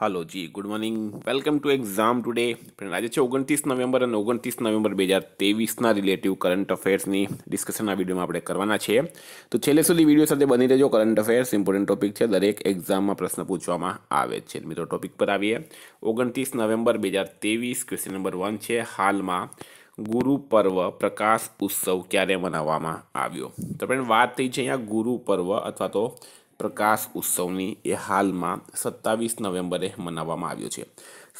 હાલો જી good morning welcome to exam today friend આજે છે ઓગણત્રીસ નવેમ્બર અને ઓગણત્રીસ નવેમ્બર બે હજાર તેવીસના રિલેટિવ કરંટ અફેર્સની ડિસ્કશનના વિડીયોમાં આપણે કરવાના છે તો છેલ્લે સુધી વિડીયો સાથે બની રહેજો કરંટ અફેર્સ ઇમ્પોર્ટન્ટ ટોપિક છે દરેક એક્ઝામમાં પ્રશ્ન પૂછવામાં આવે છે મિત્રો ટોપિક પર આવીએ ઓગણત્રીસ નવેમ્બર બે હજાર તેવીસ ક્વેશ્ચન નંબર વન છે હાલમાં ગુરુ પર્વ પ્રકાશ ઉત્સવ ક્યારે મનાવવામાં આવ્યો તો ફ્રેન્ડ વાત થઈ છે અહીંયા ગુરુ પર્વ અથવા તો પ્રકાશ ઉત્સવની એ હાલમાં સત્તાવીસ નવેમ્બરે મનાવવામાં આવ્યો છે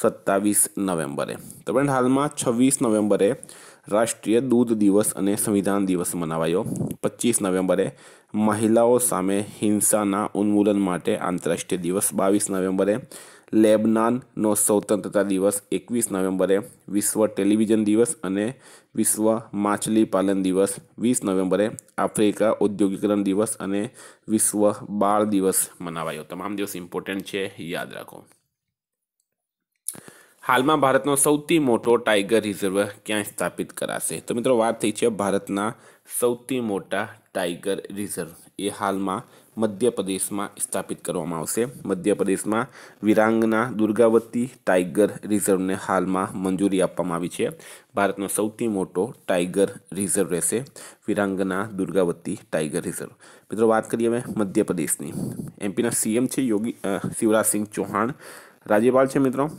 સત્તાવીસ નવેમ્બરે તો ફ્રેન્ડ હાલમાં છવ્વીસ નવેમ્બરે રાષ્ટ્રીય દૂધ દિવસ અને સંવિધાન દિવસ મનાવાયો પચીસ નવેમ્બરે મહિલાઓ સામે હિંસાના ઉન્મૂલન માટે આંતરરાષ્ટ્રીય દિવસ બાવીસ નવેમ્બરે લેબનાનનો સ્વતંત્રતા દિવસ એકવીસ નવેમ્બરે વિશ્વ ટેલિવિઝન દિવસ અને વિશ્વ માછલી પાલન દિવસ વીસ નવેમ્બરે આફ્રિકા ઔદ્યોગિકરણ દિવસ અને વિશ્વ બાળ દિવસ મનાવાયો તમામ દિવસ ઇમ્પોર્ટન્ટ છે યાદ રાખો હાલમાં ભારતનો સૌથી મોટો ટાઈગર રિઝર્વ ક્યાં સ્થાપિત કરાશે તો મિત્રો વાત થઈ છે ભારતના સૌથી મોટા ટાઈગર રિઝર્વ એ હાલમાં મધ્યપ્રદેશમાં સ્થાપિત કરવામાં આવશે મધ્યપ્રદેશમાં વિરાંગના દુર્ગાવતી ટાઈગર રિઝર્વને હાલમાં મંજૂરી આપવામાં આવી છે ભારતનો સૌથી મોટો ટાઈગર રિઝર્વ રહેશે વિરાંગના દુર્ગાવતી ટાઈગર રિઝર્વ મિત્રો વાત કરીએ હવે મધ્યપ્રદેશની એમપીના સીએમ છે યોગી શિવરાજ સિંહ ચૌહાણ રાજ્યપાલ છે મિત્રો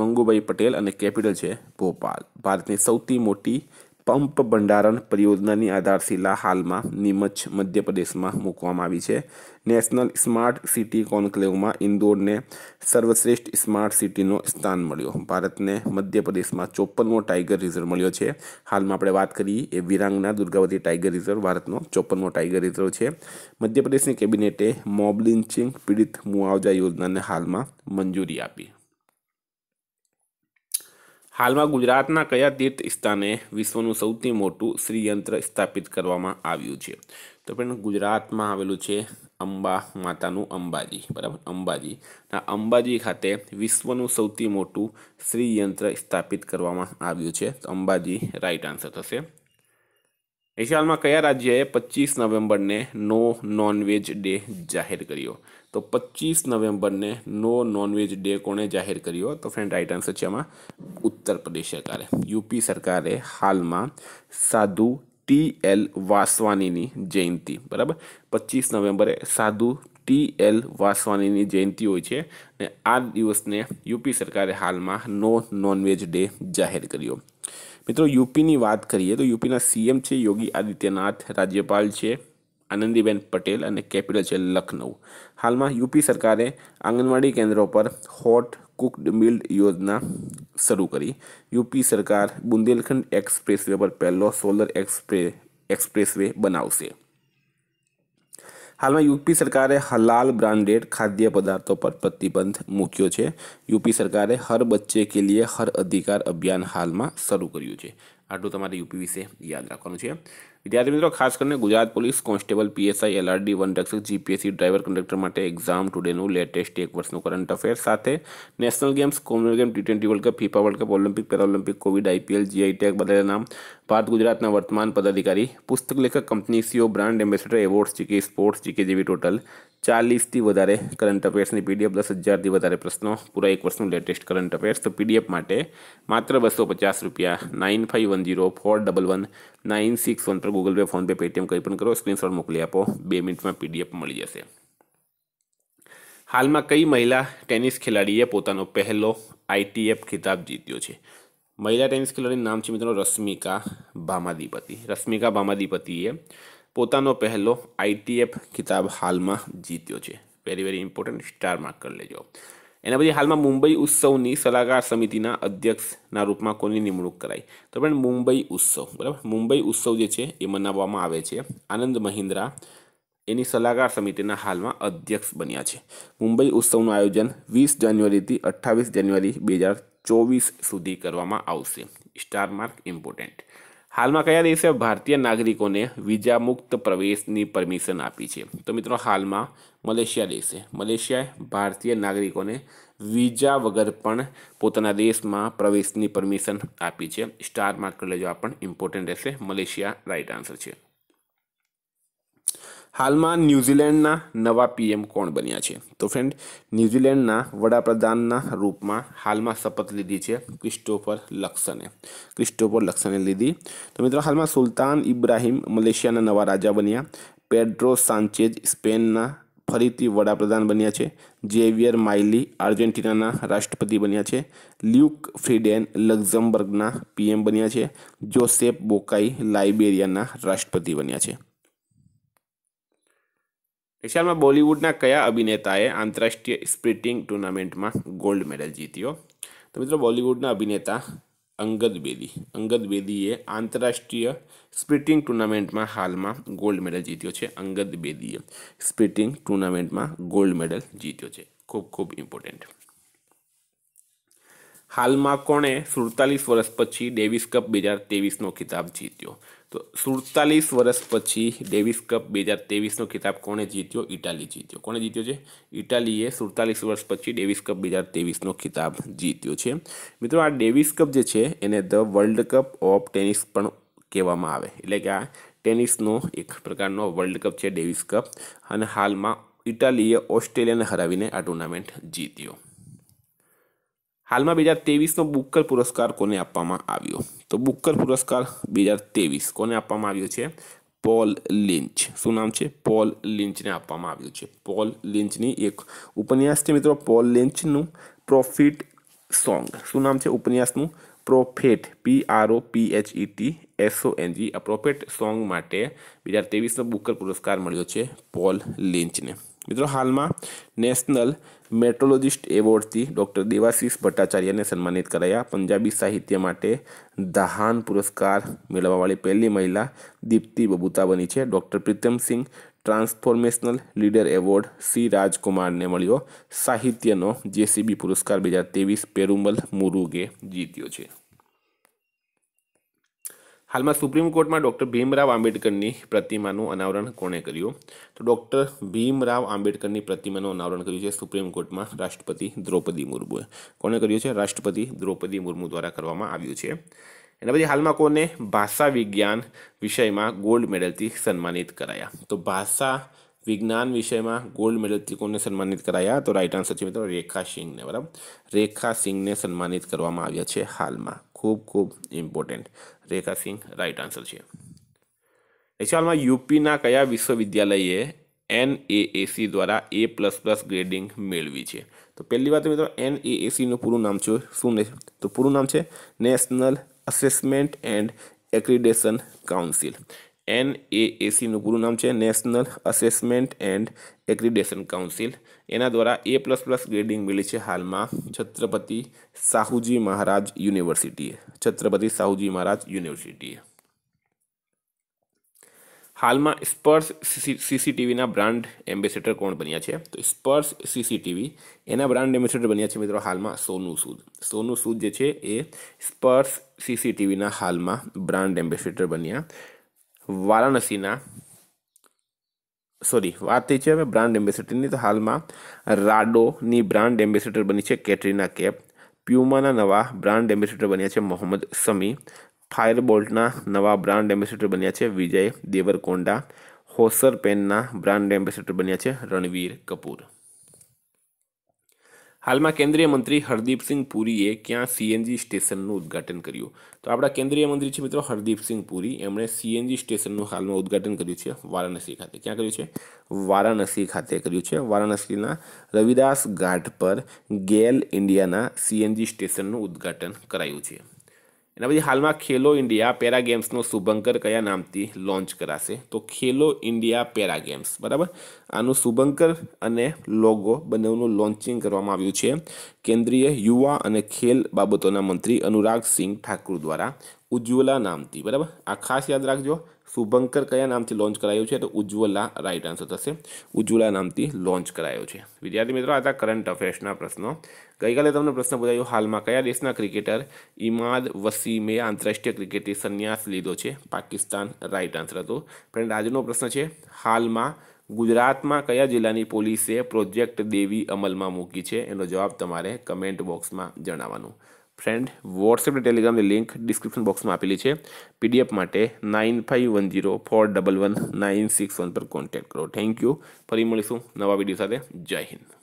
મંગુભાઈ પટેલ અને કેપિટલ છે ભોપાલ ભારતની સૌથી મોટી પંપ ભંડારણ પરિયોજનાની આધારશિલા હાલમાં નિમચ મધ્યપ્રદેશમાં મૂકવામાં આવી છે નેશનલ સ્માર્ટ સિટી કોન્ક્લેવમાં ઇન્દોરને સર્વશ્રેષ્ઠ સ્માર્ટ સિટીનો સ્થાન મળ્યો ભારતને મધ્યપ્રદેશમાં ચોપનમો ટાઈગર રિઝર્વ મળ્યો છે હાલમાં આપણે વાત કરીએ એ વિરાંગના દુર્ગાવતી ટાઈગર રિઝર્વ ભારતનો ચોપનમો ટાઈગર રિઝર્વ છે મધ્યપ્રદેશની કેબિનેટે મોબ પીડિત મુઆવજા યોજનાને હાલમાં મંજૂરી આપી હાલમાં ગુજરાતના કયા તીર્થ સ્થાને વિશ્વનું સૌથી મોટું શ્રીયંત્ર સ્થાપિત કરવામાં આવ્યું છે તો પણ ગુજરાતમાં આવેલું છે અંબા માતાનું અંબાજી બરાબર અંબાજી આ અંબાજી ખાતે વિશ્વનું સૌથી મોટું શ્રીયંત્ર સ્થાપિત કરવામાં આવ્યું છે તો અંબાજી રાઇટ આન્સર થશે એશિયામાં કયા રાજ્યએ પચીસ નવેમ્બરને નો નોનવેજ ડે જાહેર કર્યો તો પચીસ નવેમ્બરને નો નોનવેજ ડે કોણે જાહેર કર્યો તો ફ્રેન્ડ રાઇટ આન્સર છે આમાં ઉત્તર પ્રદેશ સરકારે યુપી સરકારે હાલમાં સાધુ ટી એલ વાસવાનીની જયંતિ બરાબર પચીસ નવેમ્બરે સાધુ ટી એલ વાસવાનીની જયંતિ હોય છે અને આ દિવસને યુપી સરકારે હાલમાં નો નોનવેજ ડે જાહેર કર્યો મિત્રો યુપીની વાત કરીએ તો યુપીના સીએમ છે યોગી આદિત્યનાથ રાજ્યપાલ છે આનંદીબેન પટેલ અને કેપિટલ છે લખનઉ હાલમાં યુપી સરકારે આંગણવાડી કેન્દ્રો પર હોટ કુકડ મિલ્ડ યોજના શરૂ કરી યુપી સરકાર બુંદેલખંડ એક્સપ્રેસવે પર પહેલો સોલર એક્સપ્રે એક્સપ્રેસવે બનાવશે હાલમાં યુપી સરકારે હલાલ બ્રાન્ડેડ ખાદ્ય પદાર્થો પર પ્રતિબંધ મૂક્યો છે યુપી સરકારે હર બચ્ચે કે લીએ હર અધિકાર અભિયાન હાલમાં શરૂ કર્યું છે આટલું તમારે યુપી વિશે યાદ રાખવાનું છે विद्यार्थी મિત્રો ખાસ કરીને Gujarat police constable PSI LRDI વનડકસે જીપીએસસી ડ્રાઈવર કંડક્ટર માટે एग्जाम ટુડે નું લેટેસ્ટ એક વર્ષનું કરંટ અફેર્સ સાથે national games common game T20 world cup FIFA world cup Olympic paraolympic covid IPL GI tag બદલે નામ ભારત ગુજરાતના વર્તમાન પદાધિકારી પુસ્તક લેખક company CEO brand ambassador awards જે કે સ્પોર્ટ્સ GKGV ટોટલ 40 થી વધારે કરંટ અફેર્સ ની PDF 1000 થી વધારે પ્રશ્નો પૂરા એક વર્ષનું લેટેસ્ટ કરંટ અફેર્સ તો PDF માટે માત્ર ₹250 9510411961 ગૂગલ પે ફોનપે પેટીએમ કંઈ પણ કરો સ્ક્રીનશોટ મોકલી આપો બે મિનિટમાં પીડીએફ મળી જશે હાલમાં કઈ મહિલા ટેનિસ ખેલાડીએ પોતાનો પહેલો આઈટીએફ ખિતાબ જીત્યો છે મહિલા ટેનિસ ખેલાડીનું નામ છે મિત્રો રશ્મિકા ભામાદિપતિ રશ્મિકા ભામાદિપતિએ પોતાનો પહેલો આઈટીએફ ખિતાબ હાલમાં જીત્યો છે very very important star mark કરી લેજો એના પછી હાલમાં મુંબઈ ઉત્સવની સલાહકાર સમિતિના અધ્યક્ષના રૂપમાં કોની નિમણૂક કરાઈ તો પણ મુંબઈ ઉત્સવ બરાબર મુંબઈ ઉત્સવ જે છે એ મનાવવામાં આવે છે આનંદ મહિન્દ્રા એની સલાહકાર સમિતિના હાલમાં અધ્યક્ષ બન્યા છે મુંબઈ ઉત્સવનું આયોજન વીસ જાન્યુઆરીથી અઠ્ઠાવીસ જાન્યુઆરી બે હજાર ચોવીસ સુધી કરવામાં આવશે સ્ટાર માર્ક ઇમ્પોર્ટન્ટ હાલમાં કયા દેશે ભારતીય નાગરિકોને વિઝા મુક્ત પ્રવેશની પરમિશન આપી છે તો મિત્રો હાલમાં મલેશિયા દેશે મલેશિયાએ ભારતીય નાગરિકોને વિઝા વગર પણ પોતાના દેશમાં પ્રવેશની પરમિશન આપી છે સ્ટાર માર્ક કરી લેજો આ પણ ઇમ્પોર્ટન્ટ રહેશે મલેશિયા રાઇટ આન્સર છે હાલમાં ન્યૂઝીલેન્ડના નવા પીએમ કોણ બન્યા છે તો ફ્રેન્ડ ન્યૂઝીલેન્ડના વડાપ્રધાનના રૂપમાં હાલમાં શપથ લીધી છે ક્રિસ્ટોફર લક્ષને ક્રિસ્ટોફર લક્ષને લીધી તો મિત્રો હાલમાં સુલતાન ઇબ્રાહિમ મલેશિયાના નવા રાજા બન્યા પેડ્રો સાંચેજ સ્પેનના ફરીથી વડાપ્રધાન બન્યા છે ઝેવિયર માઇલી આર્જેન્ટિનાના રાષ્ટ્રપતિ બન્યા છે લ્યુક ફ્રીડેન લક્ઝમબર્ગના પીએમ બન્યા છે જોસેફ બોકાઈ લાઇબેરિયાના રાષ્ટ્રપતિ બન્યા છે વિશાલમાં બોલિવૂડના કયા અભિનેતાએ આંતરરાષ્ટ્રીય સ્પ્રિટિંગ ટુર્નામેન્ટમાં ગોલ્ડ મેડલ જીત્યો તો મિત્રો બોલિવૂડના અભિનેતા અંગદ બેદી અંગદ બેદીએ આંતરરાષ્ટ્રીય સ્પ્રિટિંગ ટુર્નામેન્ટમાં હાલમાં ગોલ્ડ મેડલ જીત્યો છે અંગદ બેદીએ સ્પ્રિટિંગ ટુર્નામેન્ટમાં ગોલ્ડ મેડલ જીત્યો છે ખૂબ ખૂબ ઇમ્પોર્ટન્ટ હાલમાં કોણે સુડતાલીસ વર્ષ પછી ડેવિસ કપ બે હજાર તેવીસનો ખિતાબ જીત્યો તો સુડતાલીસ વર્ષ પછી ડેવિસ કપ બે હજાર તેવીસનો ખિતાબ કોણે જીત્યો ઇટાલી જીત્યો કોણે જીત્યો છે ઇટાલીએ સુડતાલીસ વર્ષ પછી ડેવિસ કપ બે હજાર તેવીસનો ખિતાબ જીત્યો છે મિત્રો આ ડેવિસ કપ જે છે એને the world cup of tennis પણ કહેવામાં આવે એટલે કે આ ટેનિસનો એક પ્રકારનો વર્લ્ડ કપ છે ડેવિસ કપ અને હાલમાં ઇટાલીએ ઓસ્ટ્રેલિયાને હરાવીને આ ટુર્નામેન્ટ જીત્યો હાલમાં બે હજાર તેવીસનો બુક્કર પુરસ્કાર કોને આપવામાં આવ્યો તો બુક્કર પુરસ્કાર બે હજાર તેવીસ કોને આપવામાં આવ્યો છે પોલ લિંચ શું નામ છે પોલ લિંચને આપવામાં આવ્યું છે પોલ લિંચની એક ઉપન્યાસ છે મિત્રો પોલ લિંચનું પ્રોફિટ સોંગ શું નામ છે ઉપન્યાસનું prophet P R O P H E T S O N G આ પ્રોફેટ સોંગ માટે બે હજાર તેવીસનો બુકર પુરસ્કાર મળ્યો છે પોલ લિંચને મિત્રો હાલમાં નેશનલ મેટ્રોલોજિસ્ટ એવોર્ડથી ડૉક્ટર દેવાશીષ ભટ્ટાચાર્યને સન્માનિત કરાયા પંજાબી સાહિત્ય માટે દહાન પુરસ્કાર મેળવવાવાળી પહેલી મહિલા દીપ્તિ બબુતા બની છે doctor Pritamsingh transformational leader award C રાજકુમારને મળ્યો સાહિત્યનો જેસીબી પુરસ્કાર બે હજાર તેવીસ પેરુમલ મુરુગે જીત્યો છે હાલમાં સુપ્રીમ કોર્ટમાં ડૉક્ટર ભીમરાવ આંબેડકરની પ્રતિમાનું અનાવરણ કોણે કર્યું તો ડૉક્ટર ભીમરાવ આંબેડકરની પ્રતિમાનું અનાવરણ કર્યું છે સુપ્રીમ કોર્ટમાં રાષ્ટ્રપતિ દ્રૌપદી મુર્મુએ કોણે કર્યું છે રાષ્ટ્રપતિ દ્રૌપદી મુર્મુ દ્વારા કરવામાં આવ્યું છે એના પછી હાલમાં કોને ભાષા વિજ્ઞાન વિષયમાં ગોલ્ડ મેડલથી સન્માનિત કરાયા તો ભાષા વિજ્ઞાન વિષયમાં ગોલ્ડ મેડલથી કોને સન્માનિત કરાયા તો રાઇટ આન્સર છે મિત્રો રેખા સિંહને બરાબર રેખા સિંહને સન્માનિત કરવામાં આવ્યા છે હાલમાં ખૂબ ખૂબ important Rekha Singh right answer છે નેક્સ્ટ હાલમાં યુપીના કયા વિશ્વવિદ્યાલયે એન એએસી દ્વારા એ પ્લસ પ્લસ ગ્રેડિંગ મેળવી છે તો પહેલી વાત મિત્રો એન એ એસીનું પૂરું નામ છે શું તો પૂરું નામ છે national assessment and accreditation council એનએએસીનું પૂરું નામ છે national assessment and accreditation council એના દ્વારા એ પ્લસ પ્લસ ગ્રેડિંગ મળી છે હાલમાં છત્રપતિ શાહુજી મહારાજ યુનિવર્સિટીએ છત્રપતિ સાહુજી મહારાજ યુનિવર્સિટીએ હાલમાં સ્પર્શ સીસીટીવીના બ્રાન્ડ એમ્બેસેડર કોણ બન્યા છે તો સ્પર્શ સીસીટીવી એના બ્રાન્ડ એમ્બેસેડર બન્યા છે મિત્રો હાલમાં સોનુ સૂદ સોનુ સૂદ જે છે એ સ્પર્શ સીસીટીવીના હાલમાં બ્રાન્ડ એમ્બેસેડર બન્યા વારાણસીના સોરી વાત થઈ છે હવે બ્રાન્ડ એમ્બેસેડરની તો હાલમાં રાડોની બ્રાન્ડ એમ્બેસેડર બની છે કેટરીના કેપ પ્યુમાના નવા બ્રાન્ડ એમ્બેસેડર બન્યા છે મોહમ્મદ સમી ફાયરબોલ્ટના નવા બ્રાન્ડ એમ્બેસેડર બન્યા છે વિજય દેવરકોંડા હોસર પેનના બ્રાન્ડ એમ્બેસેડર બન્યા છે રણવીર કપૂર હાલમાં કેન્દ્રીય મંત્રી હરદીપસિંહ પુરીએ ક્યાં સીએનજી સ્ટેશનનું ઉદઘાટન કર્યું તો આપણા કેન્દ્રીય મંત્રી છે મિત્રો હરદીપસિંહ પુરી એમણે સીએનજી સ્ટેશનનું હાલમાં ઉદ્ઘાટન કર્યું છે વારાણસી ખાતે ક્યાં કર્યું છે વારાણસી ખાતે કર્યું છે વારાણસીના રવિદાસ ઘાટ પર ગેલ ઇન્ડિયાના સીએનજી સ્ટેશનનું ઉદ્ઘાટન કરાયું છે એના પછી હાલમાં ખેલો ઇન્ડિયા પેરા ગેમ્સનો શુભંકર કયા નામથી લોન્ચ કરાશે તો ખેલો ઇન્ડિયા પેરા ગેમ્સ બરાબર આનું શુભંકર અને લોગો બંનેનું લોન્ચિંગ કરવામાં આવ્યું છે કેન્દ્રીય યુવા અને ખેલ બાબતોના મંત્રી અનુરાગ સિંહ ઠાકુર દ્વારા ઉજ્જવલા નામથી બરાબર આ ખાસ યાદ રાખજો શુભંકર કયા નામથી લોન્ચ કરાયું છે તો ઉજ્જવલા રાઇટ આન્સર થશે ઉજ્જવલા નામથી લોન્ચ કરાયો છે વિદ્યાર્થી મિત્રો આ હતા કરંટ અફેર્સના પ્રશ્નો ગઈકાલે તમને પ્રશ્ન પૂછાયો હાલમાં કયા દેશના ક્રિકેટર ઇમાદ વસીમે આંતરરાષ્ટ્રીય ક્રિકેટથી સંન્યાસ લીધો છે પાકિસ્તાન રાઇટ આન્સર હતો ફ્રેન્ડ આજનો પ્રશ્ન છે હાલમાં ગુજરાતમાં કયા જિલ્લાની પોલીસે પ્રોજેક્ટ દેવી અમલમાં મૂકી છે એનો જવાબ તમારે કમેન્ટ બોક્સમાં જણાવવાનું ફ્રેન્ડ વોટ્સએપ અને ટેલિગ્રામની લિંક ડિસ્ક્રિપ્શન બોક્સમાં આપેલી છે પીડીએફ માટે nine five one zero four double one nine six one પર કોન્ટેક્ટ કરો થેન્ક યુ ફરી મળીશું નવા વિડીયો સાથે જય હિન્દ